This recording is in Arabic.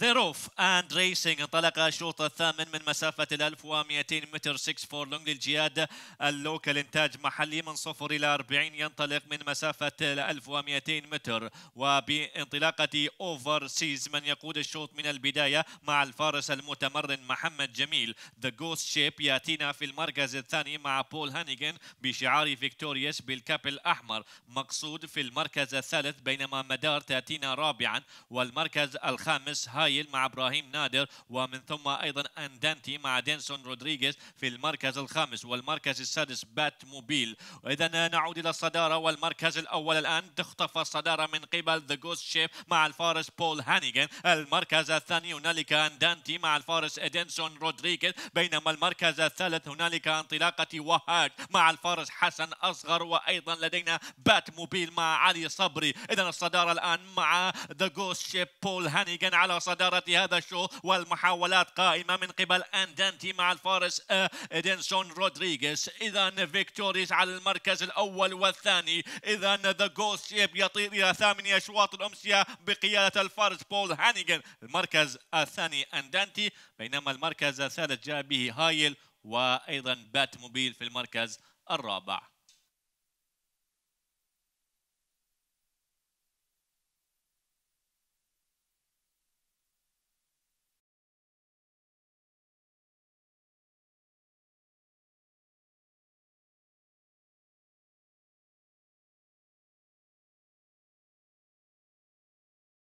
ذيروف اند ريسنج انطلق الشوط الثامن من مسافة ال 1200 متر 6 فور لونج للجياد اللوكال انتاج محلي من صفر إلى 40 ينطلق من مسافة ال 1200 متر وبانطلاقة اوفر سيز من يقود الشوط من البداية مع الفارس المتمرن محمد جميل ذا جوست شيب ياتينا في المركز الثاني مع بول هانيجن بشعار فيكتوريوس بالكاب الأحمر مقصود في المركز الثالث بينما مدار تأتينا رابعا والمركز الخامس هاي هايل مع ابراهيم نادر ومن ثم ايضا اندانتي مع دينسون رودريغيز في المركز الخامس والمركز السادس بات موبيل اذا نعود الى الصداره والمركز الاول الان تخطف الصداره من قبل ذا جوست شيب مع الفارس بول هانيجن المركز الثاني هنالك اندانتي مع الفارس ادينسون رودريغيز بينما المركز الثالث هنالك انطلاقه وهاج مع الفارس حسن اصغر وايضا لدينا بات موبيل مع علي صبري اذا الصداره الان مع ذا جوست شيب بول هانيجن على صدارة مغادرة هذا الشو والمحاولات قائمة من قبل أندانتي مع الفارس آه، إدنسون رودريغيز إذا فيكتوريز على المركز الأول والثاني إذا ذا جوست شيب يطير إلى ثامن أشواط الأمسية بقيادة الفارس بول هانيجن المركز الثاني أندانتي بينما المركز الثالث جاء به هايل وأيضا بات موبيل في المركز الرابع